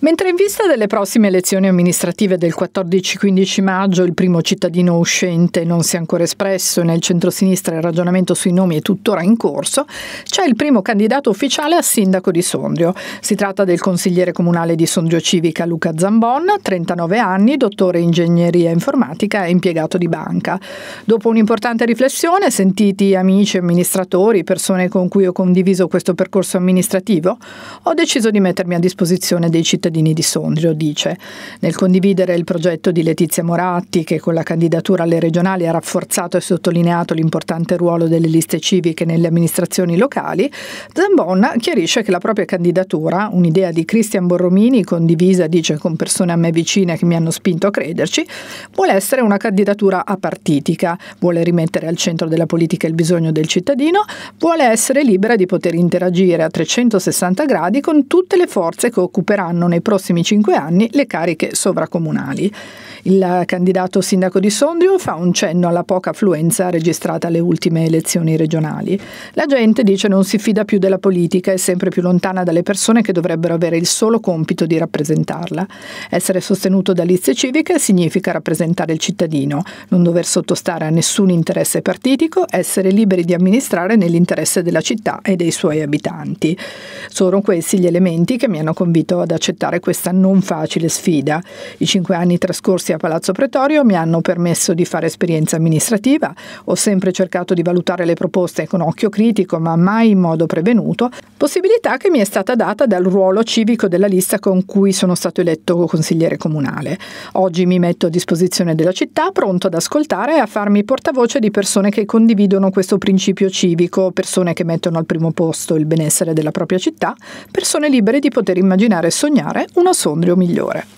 Mentre in vista delle prossime elezioni amministrative del 14-15 maggio il primo cittadino uscente non si è ancora espresso e nel centrosinistra il ragionamento sui nomi è tuttora in corso, c'è il primo candidato ufficiale a sindaco di Sondrio. Si tratta del consigliere comunale di Sondrio Civica Luca Zambon, 39 anni, dottore in ingegneria informatica e impiegato di banca. Dopo un'importante riflessione, sentiti amici, amministratori, persone con cui ho condiviso questo percorso amministrativo, ho deciso di mettermi a disposizione dei cittadini cittadini di Sondrio, dice nel condividere il progetto di Letizia Moratti che con la candidatura alle regionali ha rafforzato e sottolineato l'importante ruolo delle liste civiche nelle amministrazioni locali, Zambon chiarisce che la propria candidatura, un'idea di Cristian Borromini condivisa, dice, con persone a me vicine che mi hanno spinto a crederci, vuole essere una candidatura apartitica, vuole rimettere al centro della politica il bisogno del cittadino, vuole essere libera di poter interagire a 360 gradi con tutte le forze che occuperanno nei nei prossimi cinque anni le cariche sovracomunali. Il candidato sindaco di Sondrio fa un cenno alla poca affluenza registrata alle ultime elezioni regionali. La gente dice non si fida più della politica, è sempre più lontana dalle persone che dovrebbero avere il solo compito di rappresentarla. Essere sostenuto da liste civiche significa rappresentare il cittadino, non dover sottostare a nessun interesse partitico, essere liberi di amministrare nell'interesse della città e dei suoi abitanti. Sono questi gli elementi che mi hanno convinto ad accettare questa non facile sfida. I cinque anni trascorsi a a Palazzo Pretorio mi hanno permesso di fare esperienza amministrativa, ho sempre cercato di valutare le proposte con occhio critico ma mai in modo prevenuto, possibilità che mi è stata data dal ruolo civico della lista con cui sono stato eletto consigliere comunale. Oggi mi metto a disposizione della città pronto ad ascoltare e a farmi portavoce di persone che condividono questo principio civico, persone che mettono al primo posto il benessere della propria città, persone libere di poter immaginare e sognare una sondrio migliore.